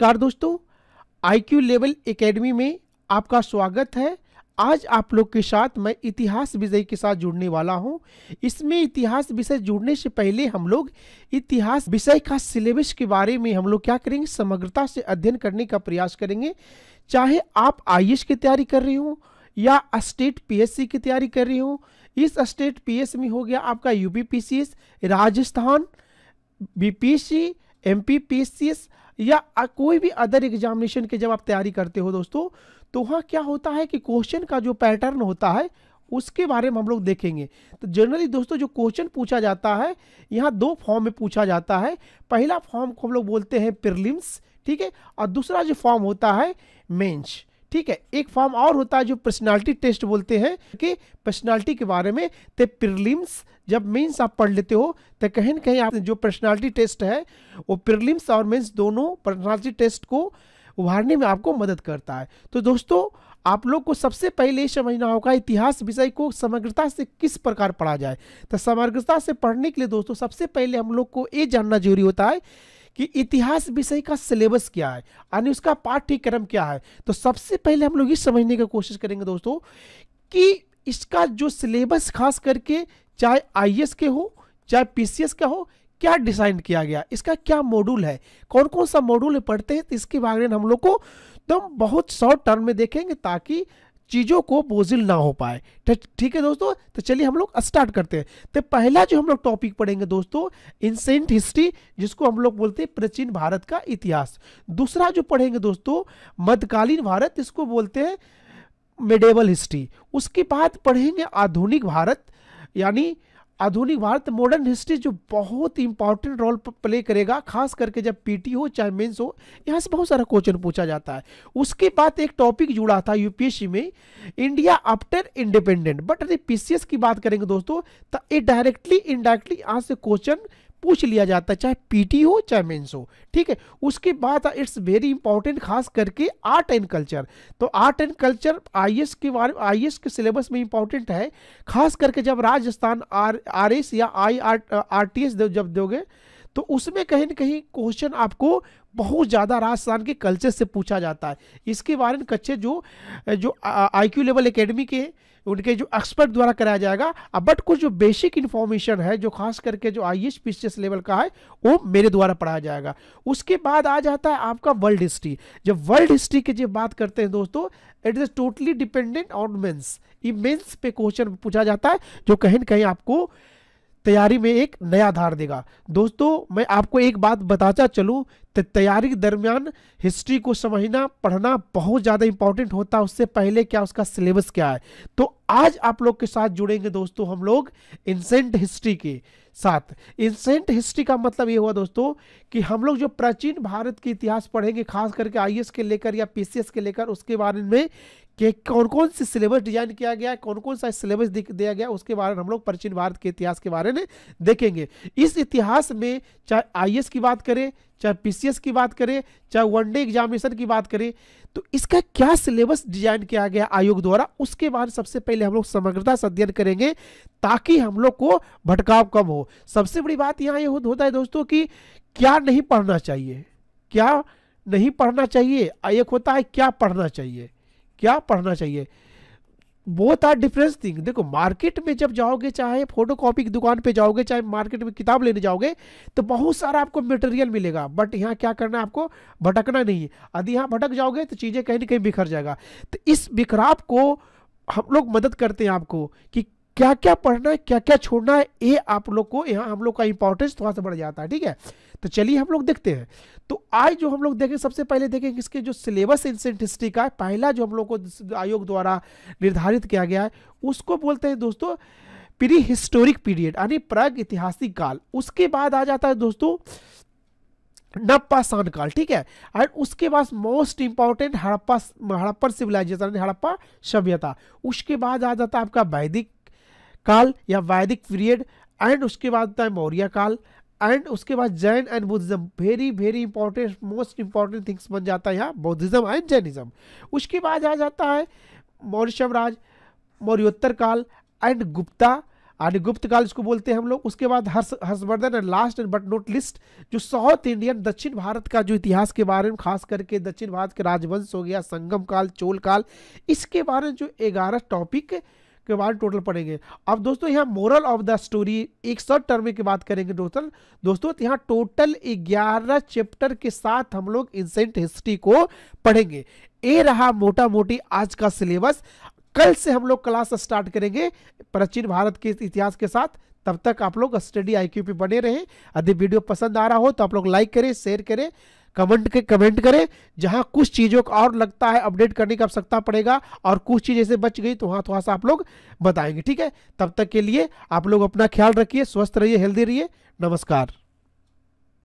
नमस्कार दोस्तों I Q level academy में आपका स्वागत है आज आप लोग के साथ मैं इतिहास विषय के साथ जुड़ने वाला हूं इसमें इतिहास विषय जुड़ने से पहले हम लोग इतिहास विषय का सिलेबस के बारे में हम लोग क्या करेंगे समग्रता से अध्ययन करने का प्रयास करेंगे चाहे आप आई की तैयारी कर रही हो या स्टेट पी की तैयारी कर रही हो इस स्टेट पी में हो गया आपका यूपीपीसीएस राजस्थान सी एस या कोई भी अदर एग्जामिनेशन की जब आप तैयारी करते हो दोस्तों तो वहाँ क्या होता है कि क्वेश्चन का जो पैटर्न होता है उसके बारे में हम लोग देखेंगे तो जनरली दोस्तों जो क्वेश्चन पूछा जाता है यहाँ दो फॉर्म में पूछा जाता है पहला फॉर्म को हम लोग बोलते हैं प्रिलिम्स ठीक है और दूसरा जो फॉर्म होता है मेंस ठीक है एक फॉर्म और होता है जो पर्सनालिटी टेस्ट बोलते हैं कि पर्सनालिटी के बारे में ते प्रिलिम्स जब मेंस आप पढ़ लेते हो तो कहीं ना कहीं आप जो पर्सनालिटी टेस्ट है वो प्रिलिम्स और मेंस दोनों पर्सनालिटी टेस्ट को उभारने में आपको मदद करता है तो दोस्तों आप लोग को सबसे पहले समझना होगा इतिहास विषय को समग्रता से किस प्रकार पढ़ा जाए तो समग्रता से पढ़ने के लिए दोस्तों सबसे पहले हम लोग को ये जानना जरूरी होता है कि इतिहास विषय का सिलेबस क्या है यानी उसका पाठ्यक्रम क्या है तो सबसे पहले हम लोग ये समझने की कोशिश करेंगे दोस्तों कि इसका जो सिलेबस खास करके चाहे आईएएस के हो चाहे पीसीएस का हो क्या डिसाइन किया गया इसका क्या मॉड्यूल है कौन कौन सा मॉड्यूल पढ़ते हैं तो इसके बारे में हम लोग को हम बहुत शॉर्ट टर्म में देखेंगे ताकि चीज़ों को बोझिल ना हो पाए ठीक है दोस्तों तो चलिए हम लोग स्टार्ट करते हैं तो पहला जो हम लोग टॉपिक पढ़ेंगे दोस्तों इंसेंट हिस्ट्री जिसको हम लोग बोलते हैं प्राचीन भारत का इतिहास दूसरा जो पढ़ेंगे दोस्तों मध्यकालीन भारत इसको बोलते हैं मेडेबल हिस्ट्री उसके बाद पढ़ेंगे आधुनिक भारत यानी आधुनिक भारत मॉडर्न हिस्ट्री जो बहुत ही इंपॉर्टेंट रोल प्ले करेगा खास करके जब पीटी हो चाहे मेंस हो यहाँ से बहुत सारा क्वेश्चन पूछा जाता है उसके बाद एक टॉपिक जुड़ा था यूपीएससी में इंडिया आफ्टर इंडिपेंडेंट बट अरे पीसीएस की बात करेंगे दोस्तों तो ये डायरेक्टली इनडायरेक्टली यहाँ से क्वेश्चन पूछ लिया जाता है चाहे पीटी हो चाहे मेंस हो ठीक है उसके बाद इट्स वेरी इंपॉर्टेंट खास करके आर्ट एंड कल्चर तो आर्ट एंड कल्चर आईएएस के बारे में आई के सिलेबस में इंपॉर्टेंट है खास करके जब राजस्थान आर आर या आई आर टी एस जब दोगे तो उसमें कहीं ना कहीं क्वेश्चन आपको बहुत ज़्यादा राजस्थान के कल्चर से पूछा जाता है इसके बारे में कच्चे जो जो आई क्यू लेवल एकेडमी के उनके जो एक्सपर्ट द्वारा कराया जाएगा बट कुछ जो बेसिक इन्फॉर्मेशन है जो खास करके जो आई एस पी लेवल का है वो मेरे द्वारा पढ़ाया जाएगा उसके बाद आ जाता है आपका वर्ल्ड हिस्ट्री जब वर्ल्ड हिस्ट्री की जब बात करते हैं दोस्तों it is totally dependent on mains ये मेन्स पे क्वेश्चन पूछा जाता है जो कहीं ना कहीं आपको तैयारी में एक नया आधार देगा दोस्तों मैं आपको एक बात बताता चलूँ तो तैयारी के दरमियान हिस्ट्री को समझना पढ़ना बहुत ज़्यादा इंपॉर्टेंट होता है उससे पहले क्या उसका सिलेबस क्या है तो आज आप लोग के साथ जुड़ेंगे दोस्तों हम लोग इंसेंट हिस्ट्री के सात एंसेंट हिस्ट्री का मतलब ये हुआ दोस्तों कि हम लोग जो प्राचीन भारत के इतिहास पढ़ेंगे खास करके आई के लेकर या पी के लेकर उसके बारे में कि कौन कौन से सिलेबस डिजाइन किया गया कौन कौन सा सिलेबस दिया गया उसके बारे में हम लोग प्राचीन भारत के इतिहास के बारे में देखेंगे इस इतिहास में चाहे आई की बात करें चाहे पीसीएस की बात करें चाहे वनडे एग्जामिनेशन की बात करें तो इसका क्या सिलेबस डिजाइन किया गया आयोग द्वारा उसके बाद सबसे पहले हम लोग समग्रता से अध्ययन करेंगे ताकि हम लोग को भटकाव कम हो सबसे बड़ी बात यहाँ ये होता है दोस्तों कि क्या नहीं पढ़ना चाहिए क्या नहीं पढ़ना चाहिए एक होता है क्या पढ़ना चाहिए क्या पढ़ना चाहिए बहुत आर डिफरेंस थिंग देखो मार्केट में जब जाओगे चाहे फोटो कॉपी की दुकान पे जाओगे चाहे मार्केट में किताब लेने जाओगे तो बहुत सारा आपको मटेरियल मिलेगा बट यहाँ क्या करना है आपको भटकना नहीं है यदि यहाँ भटक जाओगे तो चीज़ें कहीं ना कहीं बिखर जाएगा तो इस बिखराव को हम लोग मदद करते हैं आपको कि क्या क्या पढ़ना है क्या क्या छोड़ना है ये आप लोग को यहाँ हम लोग का इंपॉर्टेंस थोड़ा सा बढ़ जाता है ठीक है तो चलिए हम लोग देखते हैं तो आज जो हम लोग देखें सबसे पहले देखें इसके जो सिलेबस एंसेंट हिस्ट्री का पहला जो हम लोग को आयोग द्वारा निर्धारित किया गया है उसको बोलते हैं दोस्तों प्री हिस्टोरिक पीरियड यानी प्राग ऐतिहासिक काल उसके बाद आ जाता है दोस्तों नप्पासान काल ठीक है एंड उसके बाद most important Harappa Harappa civilization Harappa सभ्यता उसके बाद आ जाता है आपका वैदिक काल या वैदिक पीरियड एंड उसके बाद आता है मौर्य काल एंड उसके बाद Jain and Buddhism very very important most important things बन जाता है यहाँ बौद्धिज्म एंड जैनिज्म उसके बाद आ जाता है मौर्य साम्राज्य मौर्योत्तर काल एंड गुप्ता आर्य गुप्त काल इसको बोलते हैं हम लोग उसके बाद Harsh Harshvardhan and last and but not least जो साउथ इंडियन दक्षिण भारत का जो इतिहास के बारे में खास करके दक्षिण भारत के राजवंश हो गया संगम काल चोल काल इसके बारे में जो ग्यारह टॉपिक के बाद टोटल पढ़ेंगे अब दोस्तों यहाँ मोरल ऑफ द स्टोरी एक शॉर्ट टर्म की बात करेंगे टोटल दोस्तों यहाँ टोटल ग्यारह चैप्टर के साथ हम लोग इंसेंट हिस्ट्री को पढ़ेंगे ये रहा मोटा मोटी आज का सिलेबस कल से हम लोग क्लास स्टार्ट करेंगे प्राचीन भारत के इतिहास के साथ तब तक आप लोग स्टडी आई पे बने रहें यदि वीडियो पसंद आ रहा हो तो आप लोग लाइक करें शेयर करें कमेंट के कमेंट करें जहां कुछ चीज़ों को और लगता है अपडेट करने की आवश्यकता पड़ेगा और कुछ चीज़ ऐसे बच गई तो वहाँ थोड़ा सा आप लोग बताएंगे ठीक है तब तक के लिए आप लोग अपना ख्याल रखिए स्वस्थ रहिए हेल्दी रहिए नमस्कार